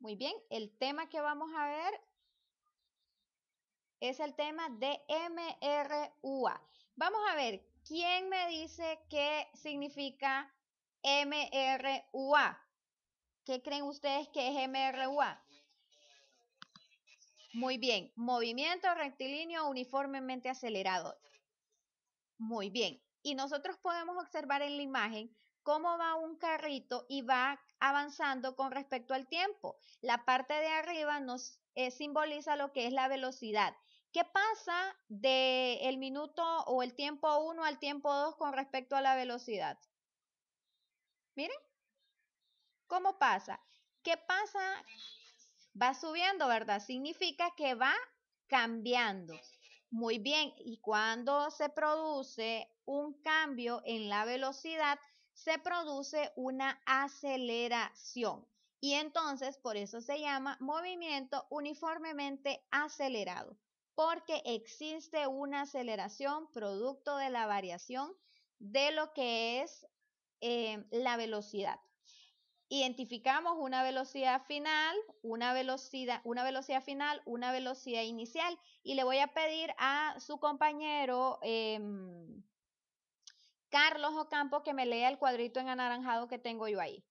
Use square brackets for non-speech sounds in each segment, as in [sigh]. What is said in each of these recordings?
Muy bien, el tema que vamos a ver es el tema de MRUA. Vamos a ver, ¿quién me dice qué significa MRUA? ¿Qué creen ustedes que es MRUA? Muy bien, movimiento rectilíneo uniformemente acelerado. Muy bien, y nosotros podemos observar en la imagen cómo va un carrito y va avanzando con respecto al tiempo. La parte de arriba nos eh, simboliza lo que es la velocidad. ¿Qué pasa del el minuto o el tiempo 1 al tiempo 2 con respecto a la velocidad? Miren, ¿cómo pasa? ¿Qué pasa? Va subiendo, ¿verdad? Significa que va cambiando. Muy bien, y cuando se produce un cambio en la velocidad, se produce una aceleración. Y entonces por eso se llama movimiento uniformemente acelerado, porque existe una aceleración producto de la variación de lo que es eh, la velocidad. Identificamos una velocidad final, una velocidad, una velocidad final, una velocidad inicial. Y le voy a pedir a su compañero em, Carlos Ocampo que me lea el cuadrito en anaranjado que tengo yo ahí.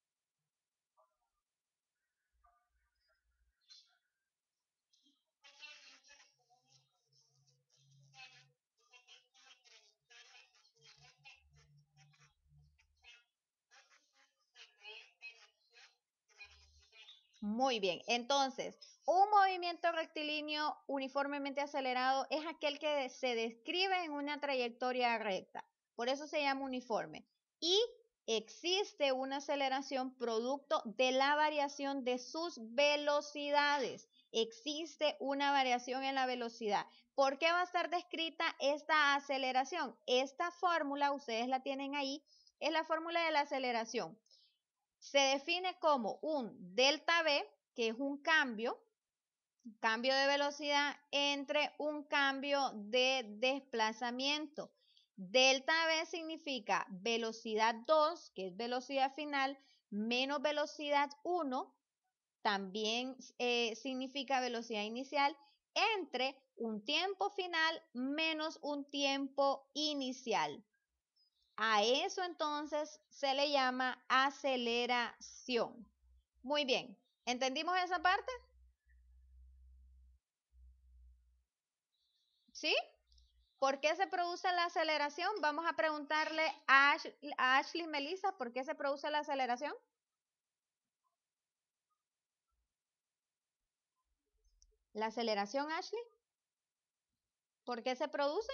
Muy bien, entonces, un movimiento rectilíneo uniformemente acelerado es aquel que se describe en una trayectoria recta. Por eso se llama uniforme. Y existe una aceleración producto de la variación de sus velocidades. Existe una variación en la velocidad. ¿Por qué va a estar descrita esta aceleración? Esta fórmula, ustedes la tienen ahí, es la fórmula de la aceleración. Se define como un delta v, que es un cambio, cambio de velocidad entre un cambio de desplazamiento. Delta V significa velocidad 2, que es velocidad final, menos velocidad 1, también eh, significa velocidad inicial, entre un tiempo final menos un tiempo inicial. A eso entonces se le llama aceleración. Muy bien, ¿entendimos esa parte? ¿Sí? ¿Por qué se produce la aceleración? Vamos a preguntarle a, Ashley Melissa, ¿por qué se produce la aceleración? ¿La aceleración, Ashley? ¿Por qué se produce?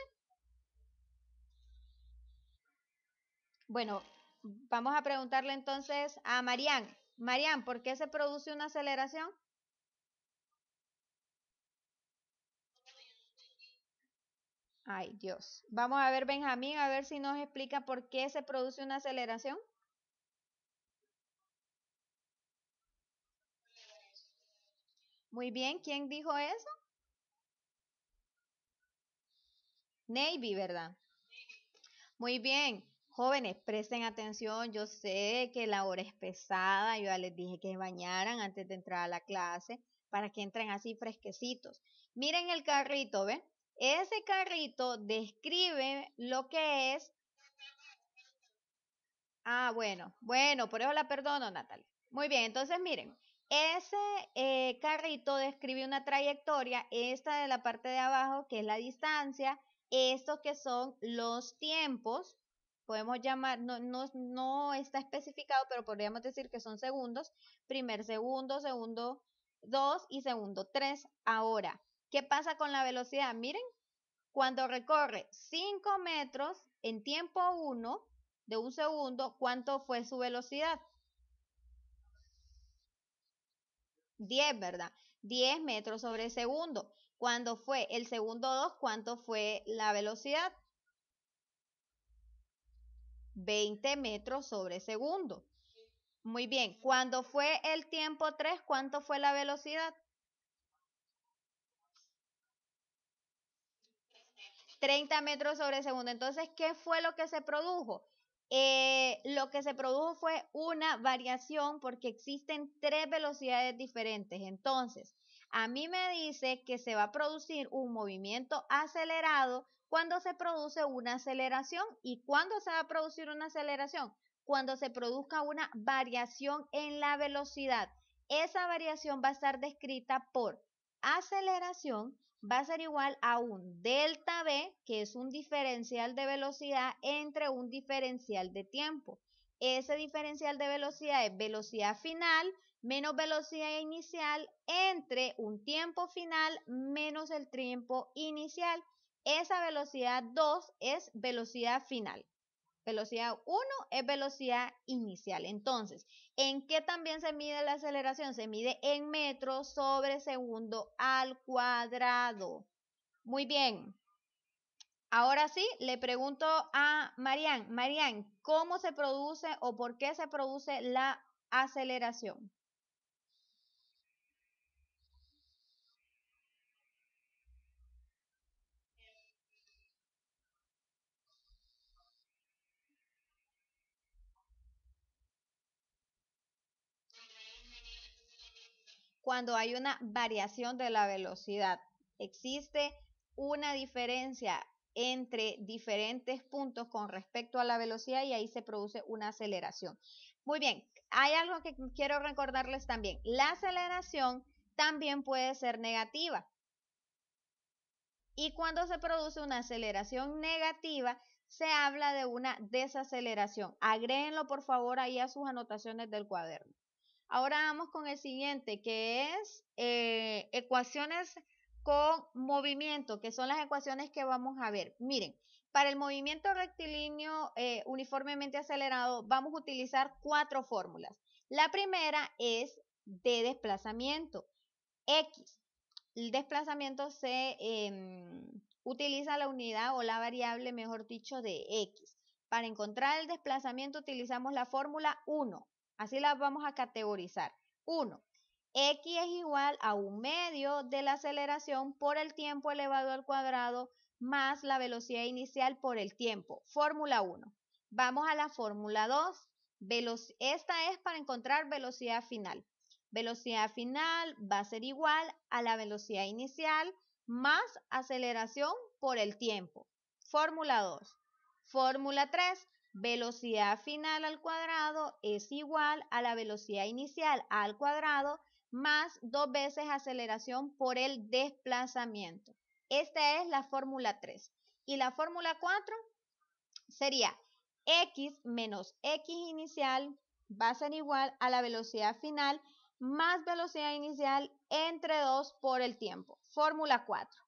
Bueno, vamos a preguntarle entonces a Marian. Marian, ¿por qué se produce una aceleración? Ay, Dios. Vamos a ver, Benjamín, a ver si nos explica por qué se produce una aceleración. Muy bien, ¿quién dijo eso? Navy, ¿verdad? Muy bien. Jóvenes, presten atención, yo sé que la hora es pesada, yo ya les dije que bañaran antes de entrar a la clase para que entren así fresquecitos. Miren el carrito, ¿ven? Ese carrito describe lo que es. Ah, bueno, bueno, por eso la perdono, Natalia. Muy bien, entonces miren, ese eh, carrito describe una trayectoria, esta de la parte de abajo, que es la distancia, estos que son los tiempos, podemos llamar, no, no está especificado, pero podríamos decir que son segundos, primer segundo, segundo dos y segundo tres. Ahora, ¿Qué pasa con la velocidad? Miren, cuando recorre 5 metros en tiempo 1 de un segundo, ¿cuánto fue su velocidad? 10, ¿verdad? 10 metros sobre segundo. Cuando fue el segundo 2, ¿cuánto fue la velocidad? 20 metros sobre segundo. Muy bien, ¿cuándo fue el tiempo 3, ¿cuánto fue la velocidad? 30 metros sobre segundo. Entonces, ¿qué fue lo que se produjo? Eh, lo que se produjo fue una variación porque existen tres velocidades diferentes. Entonces, a mí me dice que se va a producir un movimiento acelerado cuando se produce una aceleración. ¿Y cuándo se va a producir una aceleración? Cuando se produzca una variación en la velocidad. Esa variación va a estar descrita por aceleración va a ser igual a un delta b, que es un diferencial de velocidad entre un diferencial de tiempo. Ese diferencial de velocidad es velocidad final menos velocidad inicial entre un tiempo final menos el tiempo inicial. Esa velocidad 2 es velocidad final. Velocidad 1 es velocidad inicial. Entonces, ¿en qué también se mide la aceleración? Se mide en metros sobre segundo al cuadrado. Muy bien. Ahora sí, le pregunto a Marian. Marian, ¿cómo se produce o por qué se produce la aceleración? cuando hay una variación de la velocidad. Existe una diferencia entre diferentes puntos con respecto a la velocidad y ahí se produce una aceleración. Muy bien, hay algo que quiero recordarles también. La aceleración también puede ser negativa. Y cuando se produce una aceleración negativa, se habla de una desaceleración. Agréenlo por favor ahí a sus anotaciones del cuaderno. Ahora vamos con el siguiente, que es eh, ecuaciones con movimiento, que son las ecuaciones que vamos a ver. Miren, para el movimiento rectilíneo eh, uniformemente acelerado vamos a utilizar cuatro fórmulas. La primera es de desplazamiento, X. El desplazamiento se em, utiliza la unidad o la variable, mejor dicho, de X. Para encontrar el desplazamiento utilizamos la fórmula 1 Así las vamos a categorizar. 1. X es igual a un medio de la aceleración por el tiempo elevado al cuadrado más la velocidad inicial por el tiempo. Fórmula 1. Vamos a la fórmula 2. Esta es para encontrar velocidad final. Velocidad final va a ser igual a la velocidad inicial más aceleración por el tiempo. Fórmula 2. Fórmula 3 velocidad final al cuadrado es igual a la velocidad inicial al cuadrado más dos veces aceleración por el desplazamiento. Esta es la fórmula 3. Y la fórmula 4 sería x menos x inicial va a ser igual a la velocidad final más velocidad inicial entre 2 por el tiempo. Fórmula 4.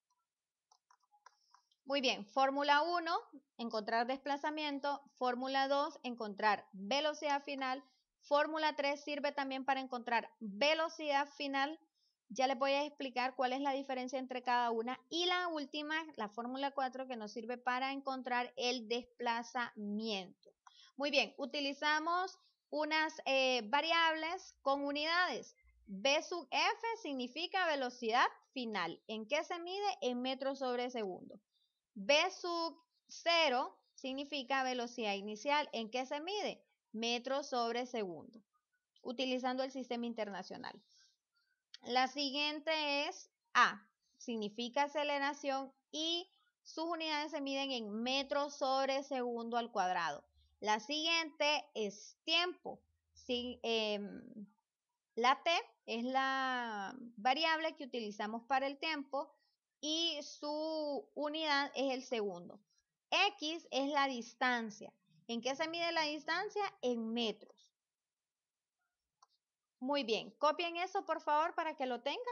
Muy bien, fórmula 1, encontrar desplazamiento, fórmula 2, encontrar velocidad final, fórmula 3 sirve también para encontrar velocidad final, ya les voy a explicar cuál es la diferencia entre cada una. Y la última, la fórmula 4, que nos sirve para encontrar el desplazamiento. Muy bien, utilizamos unas eh, variables con unidades. B sub F significa velocidad final. ¿En qué se mide? En metros sobre segundo. B sub 0 significa velocidad inicial. ¿En qué se mide? Metros sobre segundo, utilizando el sistema internacional. La siguiente es A, significa aceleración y sus unidades se miden en metros sobre segundo al cuadrado. La siguiente es tiempo. Em, la T es la variable que utilizamos para el tiempo y su unidad es el segundo. X es la distancia. ¿En qué se mide la distancia? En metros. Muy bien, copien eso por favor para que lo tengan.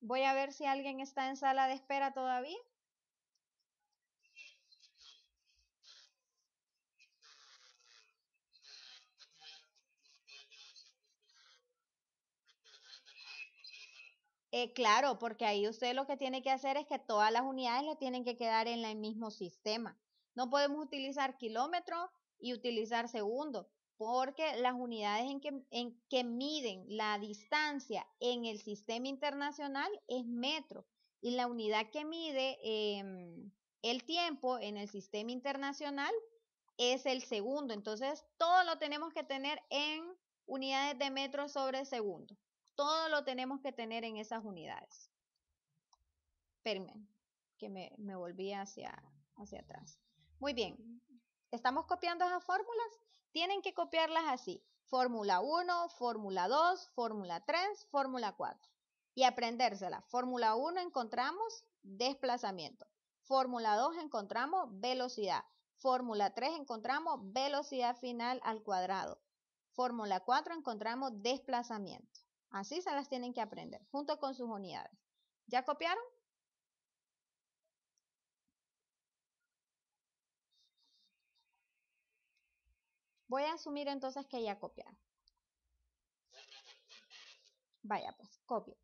Voy a ver si alguien está en sala de espera todavía. Eh, claro, porque ahí usted lo que tiene que hacer es que todas las unidades le tienen que quedar en el mismo sistema. No podemos utilizar kilómetro y utilizar segundo, porque las unidades en que, miden la distancia en el sistema internacional es metro y la unidad que mide em, el tiempo en el sistema internacional es el segundo. Entonces, todo lo tenemos que tener en unidades de metro sobre segundo. Todo lo tenemos que tener en esas unidades. Espérenme, que me, volví hacia, hacia atrás. Muy bien, estamos copiando esas fórmulas. Tienen que copiarlas así. Fórmula 1, fórmula 2, fórmula 3, fórmula 4. Y aprendérsela. Fórmula 1 encontramos desplazamiento. Fórmula 2 encontramos velocidad. Fórmula 3 encontramos velocidad final al cuadrado. Fórmula 4 encontramos desplazamiento. Así se las tienen que aprender, junto con sus unidades. ¿Ya copiaron? Voy a asumir entonces que ya copiaron. Vaya pues, copio.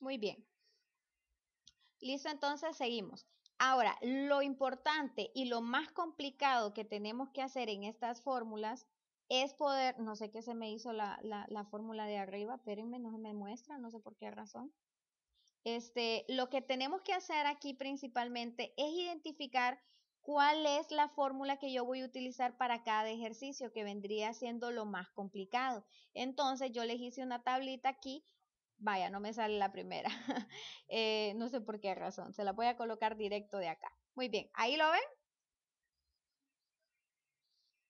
Muy bien. Listo, entonces seguimos. Ahora, lo importante y lo más complicado que tenemos que hacer en estas fórmulas es poder, no sé qué se me hizo la, la, fórmula de arriba, pero no se me muestra, no sé por qué razón. Este, lo que tenemos que hacer aquí principalmente es identificar cuál es la fórmula que yo voy a utilizar para cada ejercicio, que vendría siendo lo más complicado. Entonces yo les hice una tablita aquí Vaya, no me sale la primera. [laughs] Eh, no sé por qué razón. Se la voy a colocar directo de acá. Muy bien, ahí lo ven.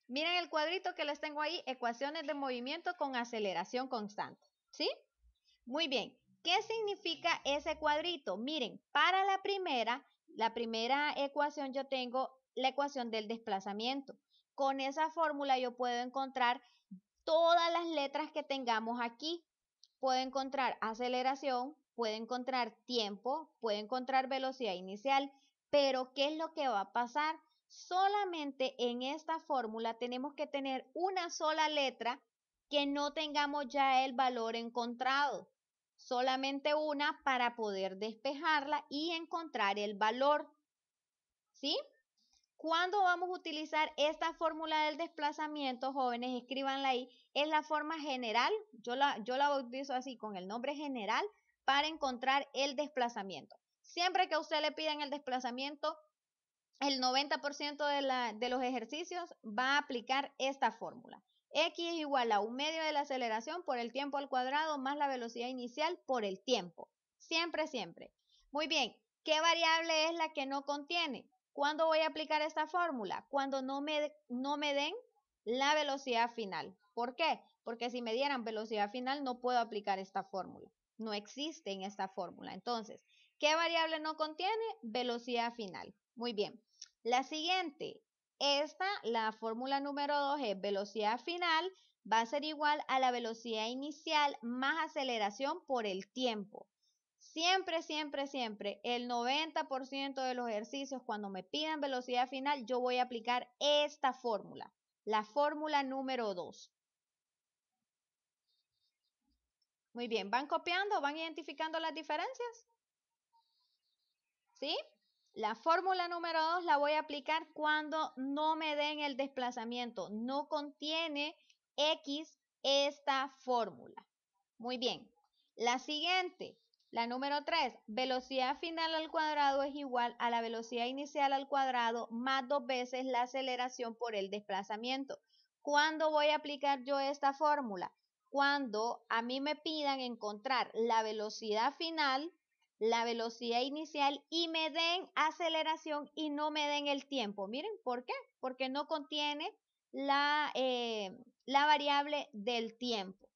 Miren el cuadrito que les tengo ahí, ecuaciones de movimiento con aceleración constante. ¿Sí? Muy bien. ¿Qué significa ese cuadrito? Miren, para la primera, la primera ecuación yo tengo la ecuación del desplazamiento. Con esa fórmula yo puedo encontrar todas las letras que tengamos aquí puede encontrar aceleración, puede encontrar tiempo, puede encontrar velocidad inicial, pero ¿qué es lo que va a pasar? Solamente en esta fórmula tenemos que tener una sola letra que no tengamos ya el valor encontrado. Solamente una para poder despejarla y encontrar el valor. ¿Sí? ¿Cuándo vamos a utilizar esta fórmula del desplazamiento, jóvenes? Escríbanla ahí. Es la forma general, yo la, yo la así, con el nombre general, para encontrar el desplazamiento. Siempre que a usted le piden el desplazamiento, el 90% de, de los ejercicios va a aplicar esta fórmula. X es igual a un medio de la aceleración por el tiempo al cuadrado más la velocidad inicial por el tiempo. Siempre, siempre. Muy bien, ¿qué variable es la que no contiene? ¿Cuándo voy a aplicar esta fórmula? Cuando no me, den la velocidad final. ¿Por qué? Porque si me dieran velocidad final no puedo aplicar esta fórmula. No existe en esta fórmula. Entonces, ¿qué variable no contiene? Velocidad final. Muy bien. La siguiente, esta, la fórmula número 2 es velocidad final, va a ser igual a la velocidad inicial más aceleración por el tiempo. Siempre, siempre, siempre, el 90% de los ejercicios, cuando me pidan velocidad final, yo voy a aplicar esta fórmula, la fórmula número 2. Muy bien, ¿van copiando? ¿Van identificando las diferencias? ¿Sí? La fórmula número 2 la voy a aplicar cuando no me den el desplazamiento. No contiene X esta fórmula. Muy bien. La siguiente, la número 3, velocidad final al cuadrado es igual a la velocidad inicial al cuadrado más dos veces la aceleración por el desplazamiento. ¿Cuándo voy a aplicar yo esta fórmula? Cuando a mí me pidan encontrar la velocidad final, la velocidad inicial y me den aceleración y no me den el tiempo. Miren, ¿por qué? Porque no contiene la, eh, la variable del tiempo.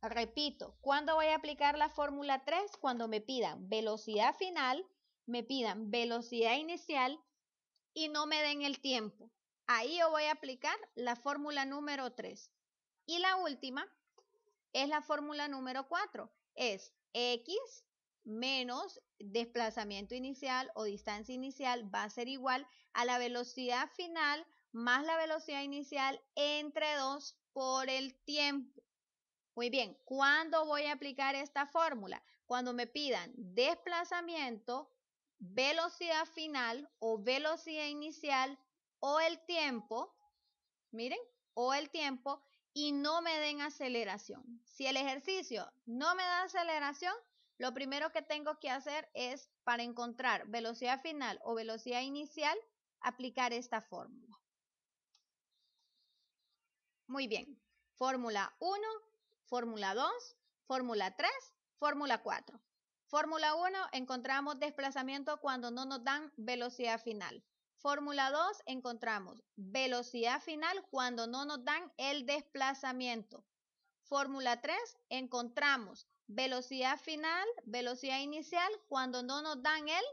Repito, ¿cuándo voy a aplicar la fórmula 3? Cuando me pidan velocidad final, me pidan velocidad inicial y no me den el tiempo. Ahí yo voy a aplicar la fórmula número 3. Y la última es la fórmula número 4. Es x menos desplazamiento inicial o distancia inicial va a ser igual a la velocidad final más la velocidad inicial entre 2 por el tiempo. Muy bien, ¿cuándo voy a aplicar esta fórmula? Cuando me pidan desplazamiento, velocidad final o velocidad inicial o el tiempo, miren, o el tiempo y no me den aceleración. Si el ejercicio no me da aceleración, lo primero que tengo que hacer es para encontrar velocidad final o velocidad inicial, aplicar esta fórmula. Muy bien, fórmula 1 Fórmula 2, Fórmula 3, Fórmula 4. Fórmula 1 encontramos desplazamiento cuando no nos dan velocidad final. Fórmula 2 encontramos velocidad final cuando no nos dan el desplazamiento. Fórmula 3 encontramos velocidad final, velocidad inicial cuando no nos dan el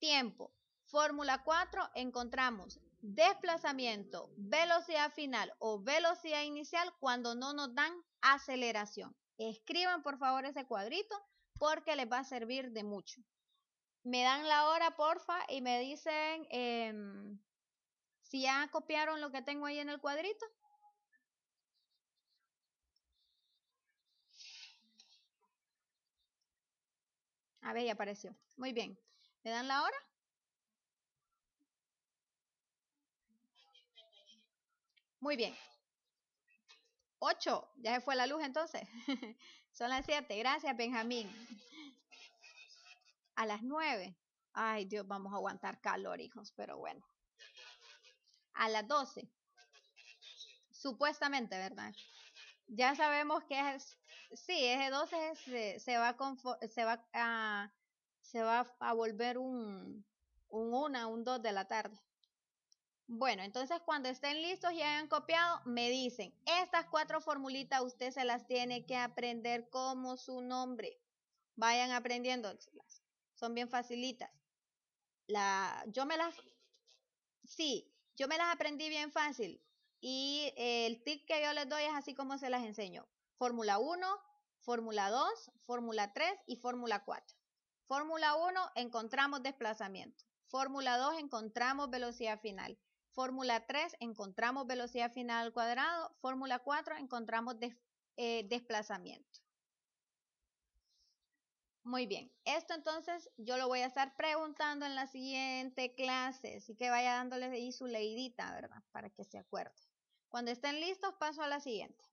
tiempo. Fórmula 4 encontramos desplazamiento, velocidad final o velocidad inicial cuando no nos dan aceleración. Escriban por favor ese cuadrito porque les va a servir de mucho. Me dan la hora, porfa, y me dicen em, si ya copiaron lo que tengo ahí en el cuadrito. A ver, ya apareció. Muy bien. ¿Me dan la hora? Muy bien. Ocho, Ya se fue la luz entonces. [laughs] Son las siete, Gracias, Benjamín. A las nueve, Ay, Dios, vamos a aguantar calor, hijos, pero bueno. A las doce, Supuestamente, ¿verdad? Ya sabemos que es. Sí, es 12 se, se va, a, se, va a, se va a volver un, un 1, un dos de la tarde. Bueno, entonces cuando estén listos y hayan copiado, me dicen, estas cuatro formulitas usted se las tiene que aprender como su nombre. Vayan aprendiéndolas. Son bien facilitas. La, yo me las... Sí, yo me las aprendí bien fácil. Y el tip que yo les doy es así como se las enseño. Fórmula 1, fórmula 2, fórmula 3 y fórmula 4. Fórmula 1 encontramos desplazamiento. Fórmula 2 encontramos velocidad final. Fórmula 3 encontramos velocidad final al cuadrado. Fórmula 4 encontramos eh, desplazamiento. Muy bien, esto entonces yo lo voy a estar preguntando en la siguiente clase, así que vaya dándoles ahí su leidita, ¿verdad? Para que se acuerden. Cuando estén listos, paso a la siguiente.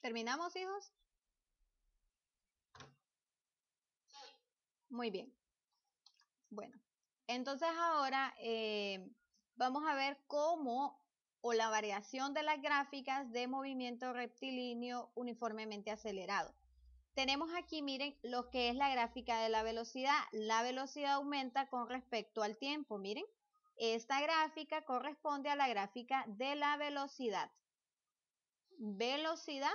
¿Terminamos, hijos? Muy bien. Bueno, entonces ahora eh, vamos a ver cómo o la variación de las gráficas de movimiento rectilíneo uniformemente acelerado. Tenemos aquí, miren, lo que es la gráfica de la velocidad. La velocidad aumenta con respecto al tiempo, miren. Esta gráfica corresponde a la gráfica de la velocidad velocidad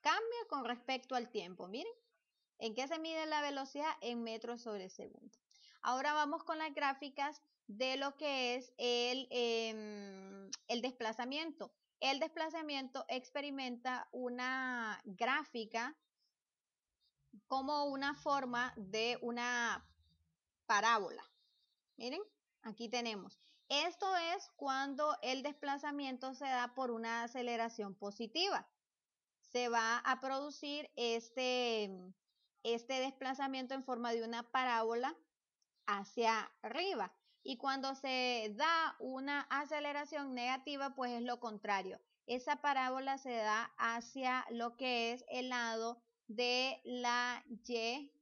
cambia con respecto al tiempo. Miren, ¿en qué se mide la velocidad? En metros sobre segundo. Ahora vamos con las gráficas de lo que es el, em, el desplazamiento. El desplazamiento experimenta una gráfica como una forma de una parábola. Miren, aquí tenemos esto es cuando el desplazamiento se da por una aceleración positiva. Se va a producir este, este desplazamiento en forma de una parábola hacia arriba. Y cuando se da una aceleración negativa, pues es lo contrario. Esa parábola se da hacia lo que es el lado de la Y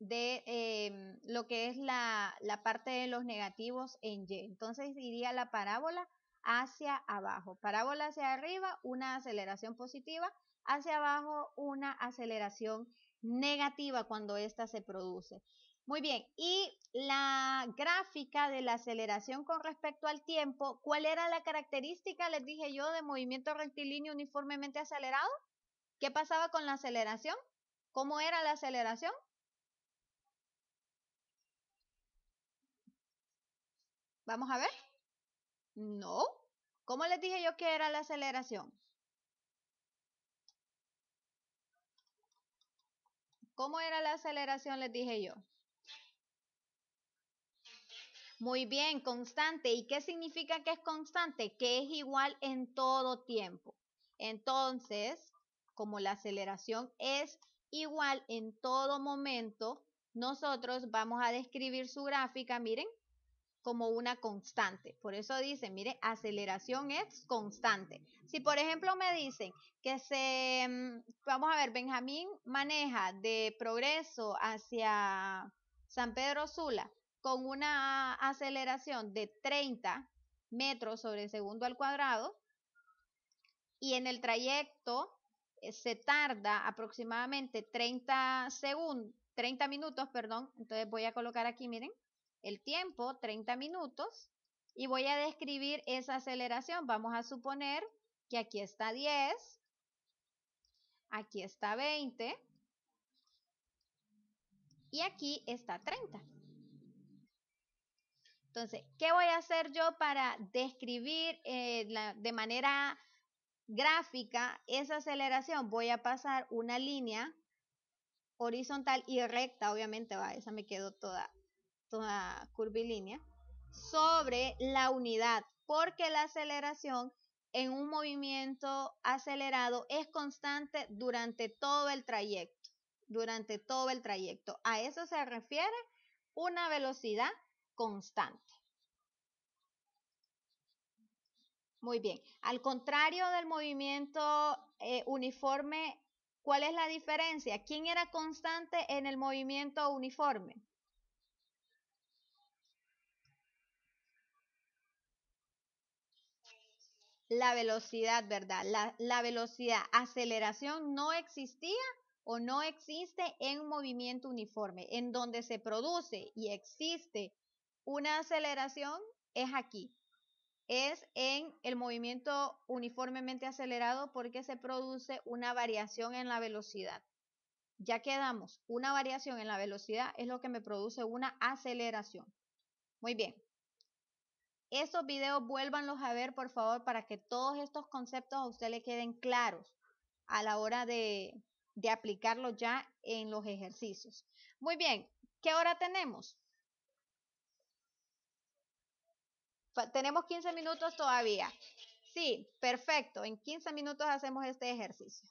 de em, lo que es la, la, parte de los negativos en Y. Entonces iría la parábola hacia abajo. Parábola hacia arriba, una aceleración positiva, hacia abajo una aceleración negativa cuando ésta se produce. Muy bien, y la gráfica de la aceleración con respecto al tiempo, ¿cuál era la característica, les dije yo, de movimiento rectilíneo uniformemente acelerado? ¿Qué pasaba con la aceleración? ¿Cómo era la aceleración? Vamos a ver. No. ¿Cómo les dije yo que era la aceleración? ¿Cómo era la aceleración? Les dije yo. Muy bien, constante. ¿Y qué significa que es constante? Que es igual en todo tiempo. Entonces, como la aceleración es igual en todo momento, nosotros vamos a describir su gráfica, miren, como una constante. Por eso dicen, mire, aceleración es constante. Si por ejemplo me dicen que se, mm, vamos a ver, Benjamín maneja de progreso hacia San Pedro Sula con una aceleración de 30 metros sobre segundo al cuadrado y en el trayecto eh, se tarda aproximadamente 30 segundos, 30 minutos, perdón, entonces voy a colocar aquí, miren, el tiempo, 30 minutos, y voy a describir esa aceleración. Vamos a suponer que aquí está 10, aquí está 20 y aquí está 30. Entonces, ¿qué voy a hacer yo para describir eh, de manera gráfica esa aceleración? Voy a pasar una línea horizontal y recta, obviamente, va, esa me quedó toda toda curvilínea sobre la unidad, porque la aceleración en un movimiento acelerado es constante durante todo el trayecto, durante todo el trayecto. A eso se refiere una velocidad constante. Muy bien. Al contrario del movimiento eh, uniforme, ¿cuál es la diferencia? ¿Quién era constante en el movimiento uniforme? la velocidad, ¿verdad? La, velocidad, aceleración no existía o no existe en movimiento uniforme. En donde se produce y existe una aceleración es aquí. Es en el movimiento uniformemente acelerado porque se produce una variación en la velocidad. Ya quedamos, una variación en la velocidad es lo que me produce una aceleración. Muy bien, esos videos vuélvanlos a ver, por favor, para que todos estos conceptos a usted le queden claros a la hora de, de aplicarlos ya en los ejercicios. Muy bien, ¿qué hora tenemos? Tenemos 15 minutos todavía. Sí, perfecto. En 15 minutos hacemos este ejercicio.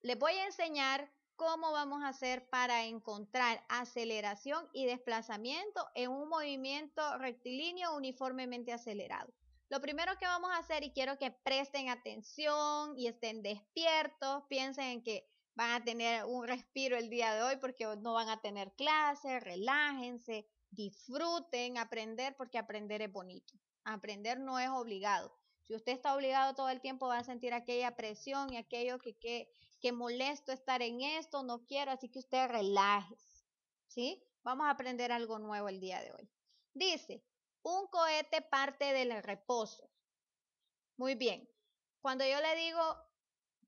Les voy a enseñar cómo vamos a hacer para encontrar aceleración y desplazamiento en un movimiento rectilíneo uniformemente acelerado. Lo primero que vamos a hacer, y quiero que presten atención y estén despiertos, piensen en que van a tener un respiro el día de hoy porque no van a tener clase, relájense, disfruten, aprender porque aprender es bonito. Aprender no es obligado. Si usted está obligado todo el tiempo va a sentir aquella presión y aquello que, que que molesto estar en esto, no quiero, así que usted relaje, ¿Sí? Vamos a aprender algo nuevo el día de hoy. Dice, un cohete parte del reposo. Muy bien. Cuando yo le digo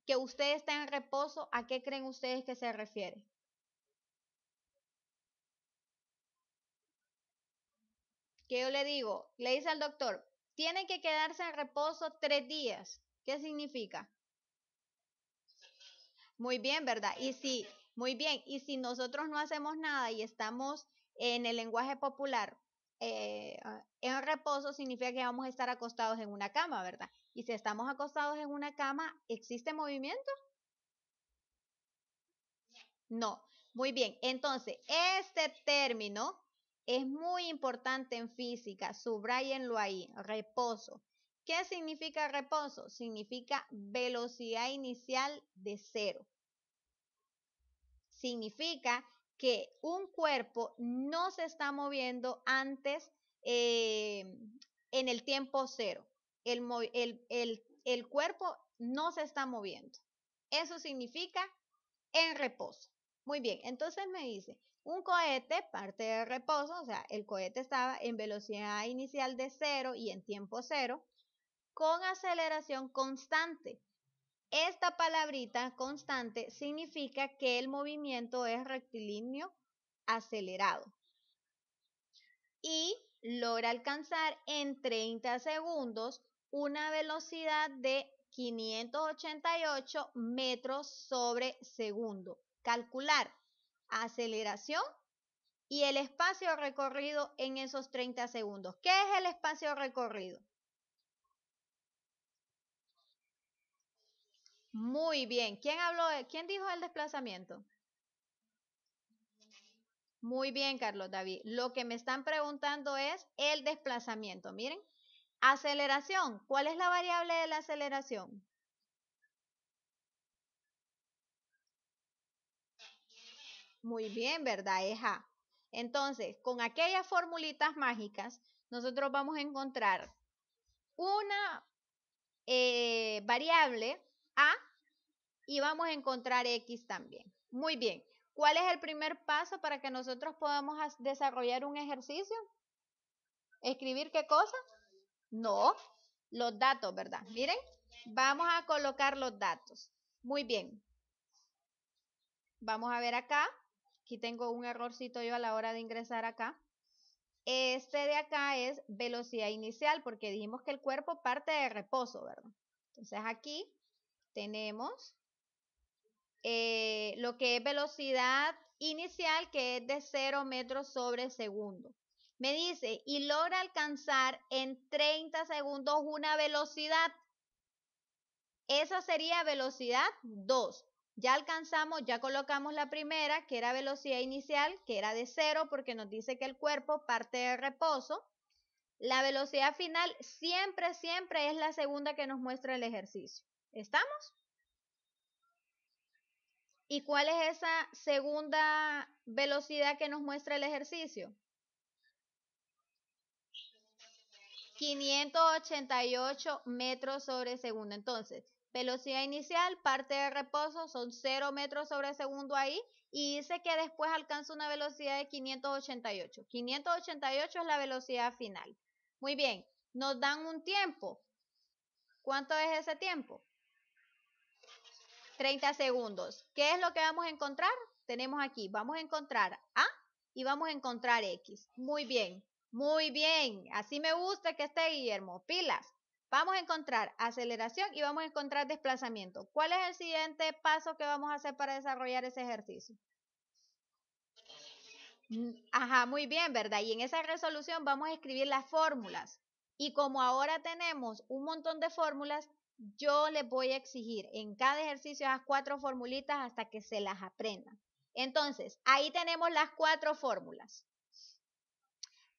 que usted está en reposo, ¿a qué creen ustedes que se refiere? Que yo le digo, le dice al doctor, tiene que quedarse en reposo tres días. ¿Qué significa? Muy bien, ¿verdad? Y si, muy bien, y si nosotros no hacemos nada y estamos en el lenguaje popular eh, ah, en reposo, significa que vamos a estar acostados en una cama, ¿verdad? Y si estamos acostados en una cama, ¿existe movimiento? No. Muy bien, entonces, este término es muy importante en física, subrayenlo ahí, reposo. ¿Qué significa reposo? Significa velocidad inicial de cero. Significa que un cuerpo no se está moviendo antes eh, en el tiempo cero. El, el cuerpo no se está moviendo. Eso significa en reposo. Muy bien, entonces me dice, un cohete parte de reposo, o sea, el cohete estaba en velocidad inicial de cero y en tiempo cero con aceleración constante. Esta palabrita constante significa que el movimiento es rectilíneo acelerado y logra alcanzar en 30 segundos una velocidad de 588 metros sobre segundo. Calcular aceleración y el espacio recorrido en esos 30 segundos. ¿Qué es el espacio recorrido? Muy bien. ¿Quién habló? ¿Quién dijo el desplazamiento? Muy bien, Carlos David. Lo que me están preguntando es el desplazamiento. Miren, aceleración. ¿Cuál es la variable de la aceleración? Muy bien, ¿verdad, Eja? Entonces, con aquellas formulitas mágicas, nosotros vamos a encontrar una eh, variable a y vamos a encontrar X también. Muy bien. ¿Cuál es el primer paso para que nosotros podamos desarrollar un ejercicio? ¿Escribir qué cosa? No, los datos, ¿verdad? Miren, vamos a colocar los datos. Muy bien. Vamos a ver acá. Aquí tengo un errorcito yo a la hora de ingresar acá. Este de acá es velocidad inicial porque dijimos que el cuerpo parte de reposo, ¿verdad? Entonces aquí tenemos eh, lo que es velocidad inicial, que es de 0 metros sobre segundo. Me dice, y logra alcanzar en 30 segundos una velocidad. Esa sería velocidad 2. Ya alcanzamos, ya colocamos la primera, que era velocidad inicial, que era de 0, porque nos dice que el cuerpo parte de reposo. La velocidad final siempre, siempre es la segunda que nos muestra el ejercicio. ¿Estamos? ¿Y cuál es esa segunda velocidad que nos muestra el ejercicio? 588 metros sobre segundo. Entonces, velocidad inicial, parte de reposo, son 0 metros sobre segundo ahí y dice que después alcanza una velocidad de 588. 588 es la velocidad final. Muy bien, nos dan un tiempo. ¿Cuánto es ese tiempo? 30 segundos. ¿Qué es lo que vamos a encontrar? Tenemos aquí, vamos a encontrar A y vamos a encontrar X. Muy bien, muy bien. Así me gusta que esté Guillermo. Pilas. Vamos a encontrar aceleración y vamos a encontrar desplazamiento. ¿Cuál es el siguiente paso que vamos a hacer para desarrollar ese ejercicio? Mm, ajá, muy bien, ¿verdad? Y en esa resolución vamos a escribir las fórmulas. Y como ahora tenemos un montón de fórmulas, yo les voy a exigir en cada ejercicio las cuatro formulitas hasta que se las aprendan. Entonces, ahí tenemos las cuatro fórmulas.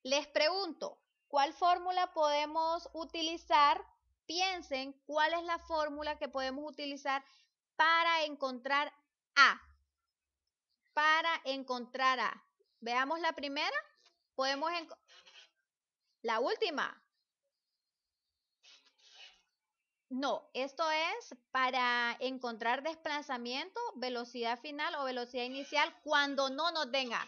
Les pregunto, ¿cuál fórmula podemos utilizar? Piensen cuál es la fórmula que podemos utilizar para encontrar A. Para encontrar A. Veamos la primera. Podemos la última. No, esto es para encontrar desplazamiento, velocidad final o velocidad inicial cuando no nos venga.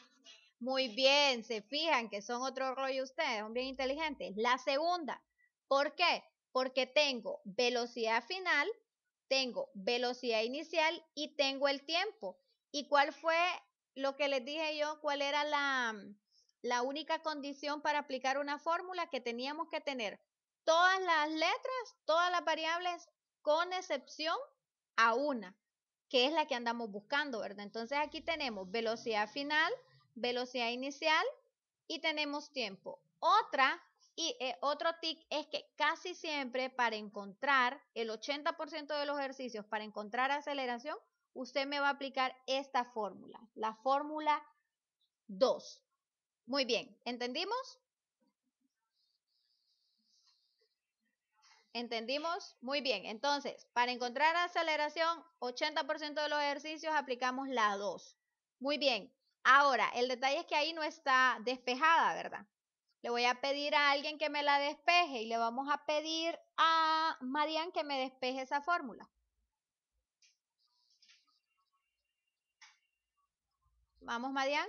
Muy bien, se fijan que son otro rollo ustedes, son bien inteligentes. La segunda, ¿por qué? Porque tengo velocidad final, tengo velocidad inicial y tengo el tiempo. ¿Y cuál fue lo que les dije yo? ¿Cuál era la única condición para aplicar una fórmula que teníamos que tener? todas las letras, todas las variables, con excepción a una, que es la que andamos buscando, ¿verdad? Entonces aquí tenemos velocidad final, velocidad inicial y tenemos tiempo. Otra y eh, otro tic es que casi siempre para encontrar el 80% de los ejercicios, para encontrar aceleración, usted me va a aplicar esta fórmula, la fórmula 2. Muy bien, ¿entendimos? ¿Entendimos? Muy bien. Entonces, para encontrar aceleración, 80% de los ejercicios aplicamos la 2. Muy bien. Ahora, el detalle es que ahí no está despejada, ¿verdad? Le voy a pedir a alguien que me la despeje y le vamos a pedir a Marian que me despeje esa fórmula. Vamos, Marian.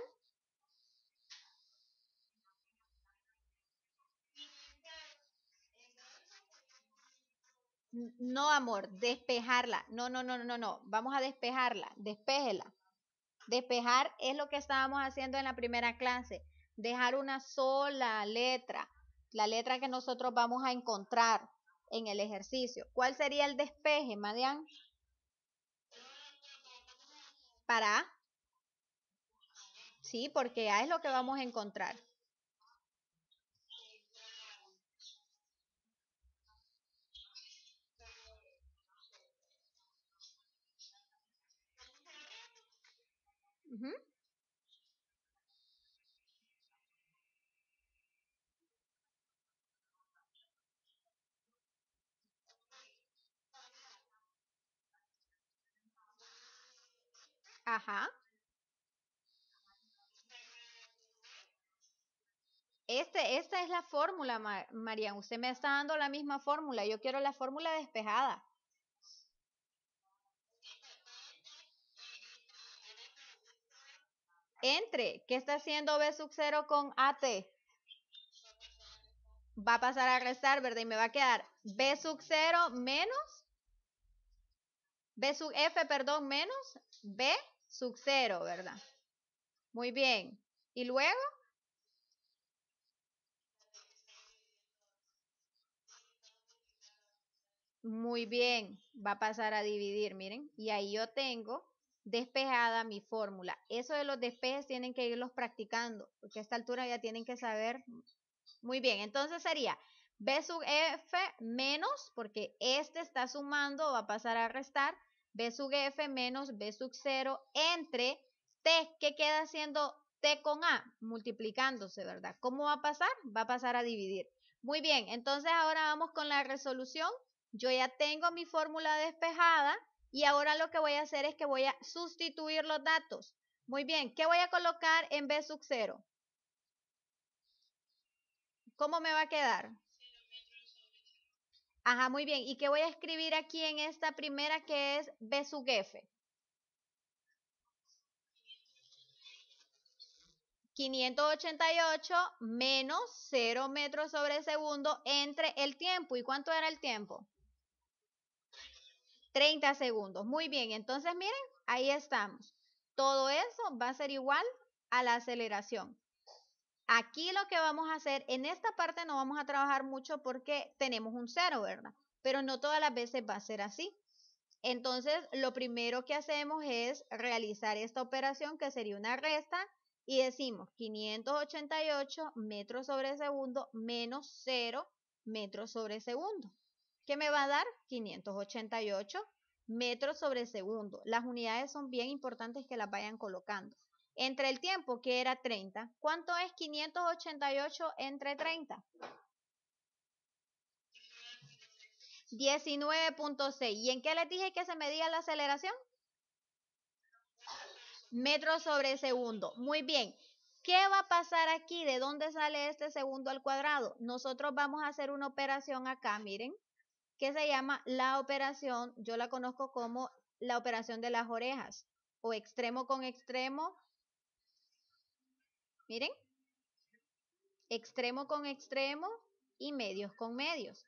No, amor, despejarla. No, no, no, no, no. Vamos a despejarla. despejela, Despejar es lo que estábamos haciendo en la primera clase. Dejar una sola letra. La letra que nosotros vamos a encontrar en el ejercicio. ¿Cuál sería el despeje, Madian? Para. Sí, porque A es lo que vamos a encontrar. Ajá. Este, esta es la fórmula, María, Usted me está dando la misma fórmula. Yo quiero la fórmula despejada. Entre. ¿Qué está haciendo B sub 0 con AT? Va a pasar a restar, ¿verdad? Y me va a quedar B sub 0 menos. B sub F, perdón, menos B sub 0, ¿verdad? Muy bien. ¿Y luego? Muy bien, va a pasar a dividir, miren. Y ahí yo tengo despejada mi fórmula. Eso de los despejes tienen que irlos practicando, porque a esta altura ya tienen que saber muy bien. Entonces sería B sub F menos, porque este está sumando, va a pasar a restar, B sub F menos B sub 0 entre T, que queda haciendo T con A, multiplicándose, ¿verdad? ¿Cómo va a pasar? Va a pasar a dividir. Muy bien, entonces ahora vamos con la resolución. Yo ya tengo mi fórmula despejada, y ahora lo que voy a hacer es que voy a sustituir los datos. Muy bien, ¿qué voy a colocar en B sub 0? ¿Cómo me va a quedar? Ajá, muy bien. ¿Y qué voy a escribir aquí en esta primera que es B sub F? 588 menos 0 metros sobre segundo entre el tiempo. ¿Y cuánto era el tiempo? 30 segundos. Muy bien, entonces miren, ahí estamos. Todo eso va a ser igual a la aceleración. Aquí lo que vamos a hacer, en esta parte no vamos a trabajar mucho porque tenemos un cero, ¿verdad? Pero no todas las veces va a ser así. Entonces, lo primero que hacemos es realizar esta operación que sería una resta y decimos 588 metros sobre segundo menos 0 metros sobre segundo que me va a dar 588 metros sobre segundo. Las unidades son bien importantes que las vayan colocando. Entre el tiempo, que era 30, ¿cuánto es 588 entre 30? 19.6. ¿Y en qué les dije que se medía la aceleración? Metros sobre segundo. Muy bien. ¿Qué va a pasar aquí? ¿De dónde sale este segundo al cuadrado? Nosotros vamos a hacer una operación acá, miren que se llama la operación, yo la conozco como la operación de las orejas o extremo con extremo. Miren, extremo con extremo y medios con medios.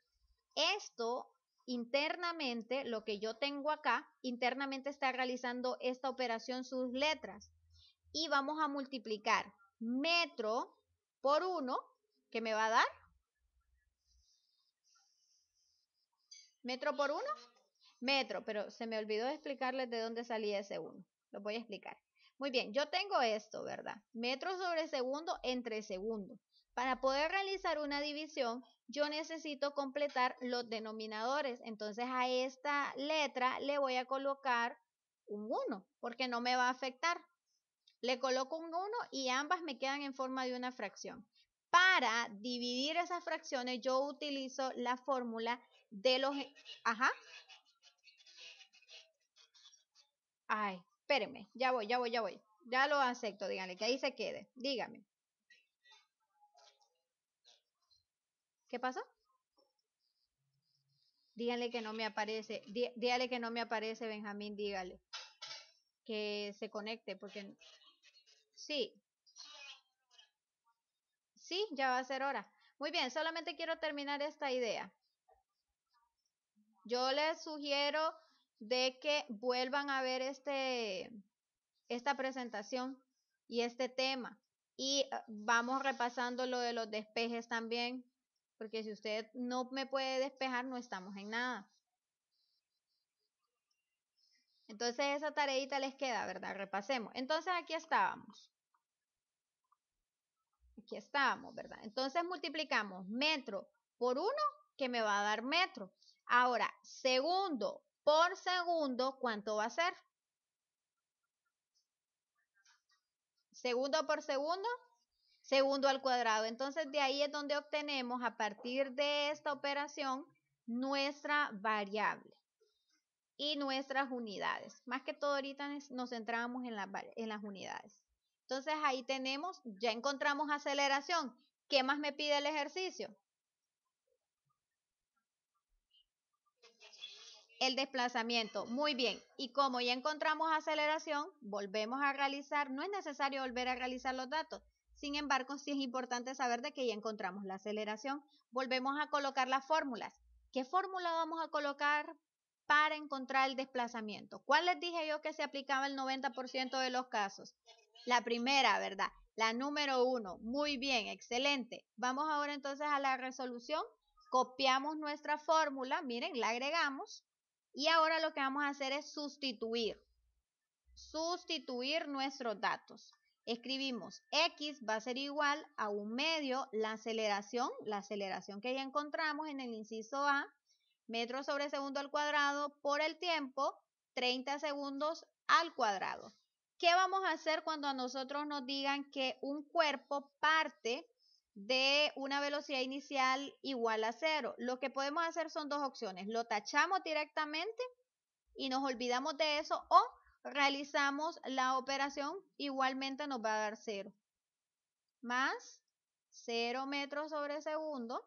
Esto internamente, lo que yo tengo acá, internamente está realizando esta operación sus letras. Y vamos a multiplicar metro por uno que me va a dar ¿Metro por uno? Metro, pero se me olvidó explicarles de dónde salía ese uno. Lo voy a explicar. Muy bien, yo tengo esto, ¿verdad? Metro sobre segundo entre segundo. Para poder realizar una división, yo necesito completar los denominadores. Entonces a esta letra le voy a colocar un 1, porque no me va a afectar. Le coloco un 1 y ambas me quedan en forma de una fracción. Para dividir esas fracciones, yo utilizo la fórmula de los... E, ajá. Ay, espérenme, ya voy, ya voy, ya voy. Ya lo acepto, díganle, que ahí se quede. Dígame. ¿Qué pasó? Díganle que no me aparece. díganle que no me aparece, Benjamín, dígale. Que se conecte, porque... Sí. Sí, ya va a ser hora. Muy bien, solamente quiero terminar esta idea. Yo les sugiero de que vuelvan a ver este, esta presentación y este tema. Y ah, vamos repasando lo de los despejes también, porque si usted no me puede despejar, no estamos en nada. Entonces esa tareita les queda, ¿verdad? Repasemos. Entonces aquí estábamos. Aquí estábamos, ¿verdad? Entonces multiplicamos metro por uno, que me va a dar metro. Ahora, segundo por segundo, ¿cuánto va a ser? Segundo por segundo, segundo al cuadrado. Entonces, de ahí es donde obtenemos a partir de esta operación nuestra variable y nuestras unidades. Más que todo ahorita nos centramos en, en las unidades. Entonces ahí tenemos, ya encontramos aceleración. ¿Qué más me pide el ejercicio? el desplazamiento. Muy bien. Y como ya encontramos aceleración, volvemos a realizar. No es necesario volver a realizar los datos. Sin embargo, sí es importante saber de que ya encontramos la aceleración. Volvemos a colocar las fórmulas. ¿Qué fórmula vamos a colocar para encontrar el desplazamiento? ¿Cuál les dije yo que se aplicaba el 90% de los casos? La primera, ¿verdad? La número uno. Muy bien, excelente. Vamos ahora entonces a la resolución. Copiamos nuestra fórmula, miren, la agregamos y ahora lo que vamos a hacer es sustituir. Sustituir nuestros datos. Escribimos x va a ser igual a un medio la aceleración, la aceleración que ya encontramos en el inciso A, metros sobre segundo al cuadrado por el tiempo, 30 segundos al cuadrado. ¿Qué vamos a hacer cuando a nosotros nos digan que un cuerpo parte de una velocidad inicial igual a cero. Lo que podemos hacer son dos opciones. Lo tachamos directamente y nos olvidamos de eso o realizamos la operación igualmente nos va a dar cero. Más 0 metros sobre segundo.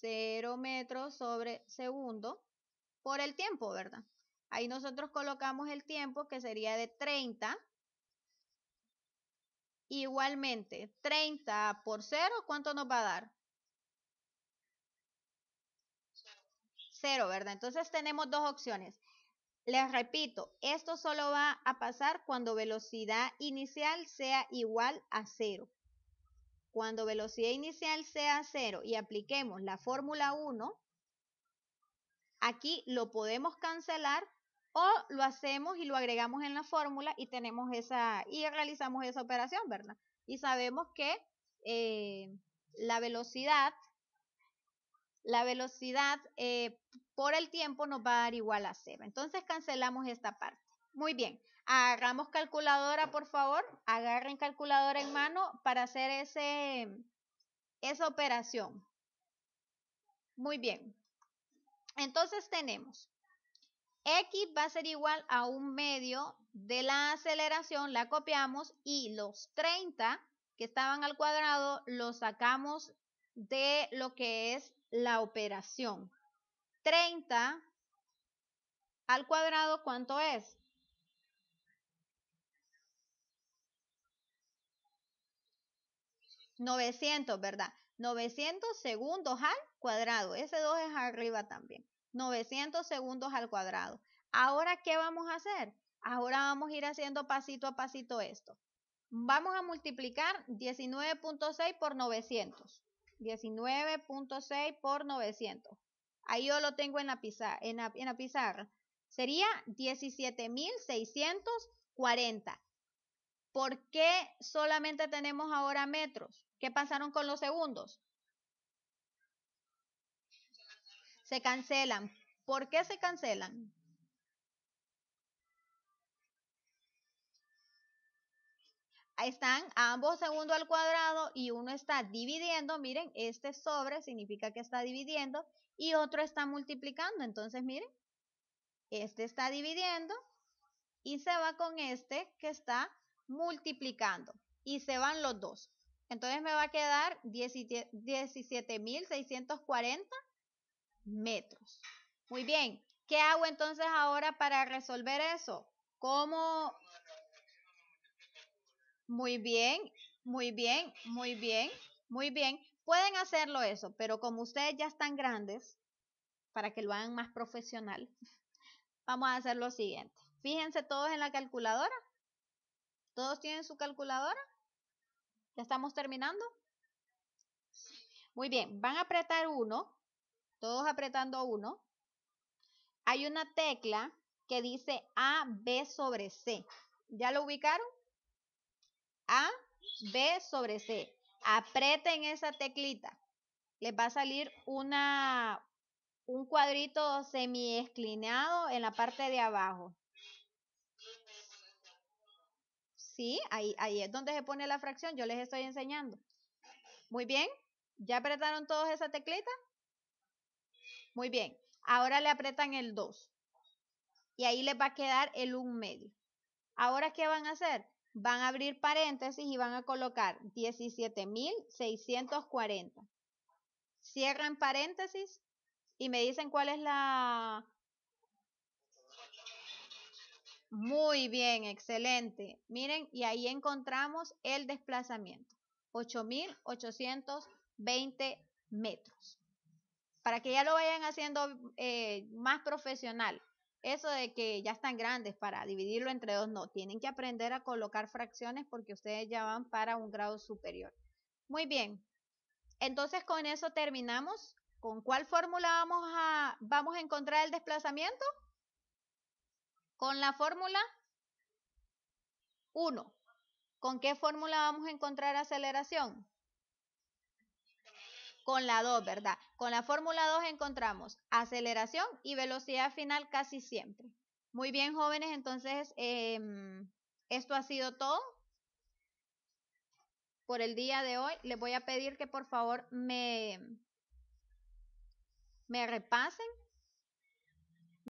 0 metros sobre segundo por el tiempo, ¿verdad? Ahí nosotros colocamos el tiempo que sería de 30 Igualmente, 30 por 0, ¿cuánto nos va a dar? 0, ¿verdad? Entonces tenemos dos opciones. Les repito, esto solo va a pasar cuando velocidad inicial sea igual a 0. Cuando velocidad inicial sea 0 y apliquemos la fórmula 1, aquí lo podemos cancelar o lo hacemos y lo agregamos en la fórmula y tenemos esa y realizamos esa operación, ¿verdad? Y sabemos que eh, la velocidad, la velocidad eh, por el tiempo nos va a dar igual a cero. Entonces cancelamos esta parte. Muy bien, agarramos calculadora, por favor, agarren calculadora en mano para hacer ese, esa operación. Muy bien, entonces tenemos X va a ser igual a un medio de la aceleración, la copiamos y los 30 que estaban al cuadrado los sacamos de lo que es la operación. 30 al cuadrado, ¿cuánto es? 900, ¿verdad? 900 segundos al cuadrado. Ese 2 es arriba también. 900 segundos al cuadrado. Ahora, ¿qué vamos a hacer? Ahora vamos a ir haciendo pasito a pasito esto. Vamos a multiplicar 19.6 por 900. 19.6 por 900. Ahí yo lo tengo en la, pizarra, en la, Sería 17.640. ¿Por qué solamente tenemos ahora metros? ¿Qué pasaron con los segundos? se cancelan. ¿Por qué se cancelan? Ahí Están ambos segundo al cuadrado y uno está dividiendo. Miren, este sobre significa que está dividiendo y otro está multiplicando. Entonces, miren, este está dividiendo y se va con este que está multiplicando. Y se van los dos. Entonces me va a quedar 17.640 metros. Muy bien, ¿qué hago entonces ahora para resolver eso? ¿Cómo? Muy bien, muy bien, muy bien, muy bien. Pueden hacerlo eso, pero como ustedes ya están grandes, para que lo hagan más profesional, [laughs] vamos a hacer lo siguiente. Fíjense todos en la calculadora. ¿Todos tienen su calculadora? ¿Ya estamos terminando? Muy bien, van a apretar uno todos apretando uno, hay una tecla que dice A, B sobre C. ¿Ya lo ubicaron? A, B sobre C. Apreten esa teclita. Les va a salir una, un cuadrito semi semi-esclinado en la parte de abajo. Sí, ahí, ahí es donde se pone la fracción. Yo les estoy enseñando. Muy bien. ¿Ya apretaron todos esa teclita? Muy bien, ahora le apretan el 2 y ahí les va a quedar el 1 medio. Ahora, ¿qué van a hacer? Van a abrir paréntesis y van a colocar 17.640. Cierran paréntesis y me dicen cuál es la... Muy bien, excelente. Miren, y ahí encontramos el desplazamiento. 8.820 metros para que ya lo vayan haciendo eh, más profesional. Eso de que ya están grandes para dividirlo entre dos, no, tienen que aprender a colocar fracciones porque ustedes ya van para un grado superior. Muy bien, entonces con eso terminamos. ¿Con cuál fórmula vamos a, vamos a encontrar el desplazamiento? Con la fórmula 1. ¿Con qué fórmula vamos a encontrar aceleración? con la 2, ¿verdad? Con la fórmula 2 encontramos aceleración y velocidad final casi siempre. Muy bien, jóvenes, entonces em, esto ha sido todo por el día de hoy. Les voy a pedir que por favor me, me repasen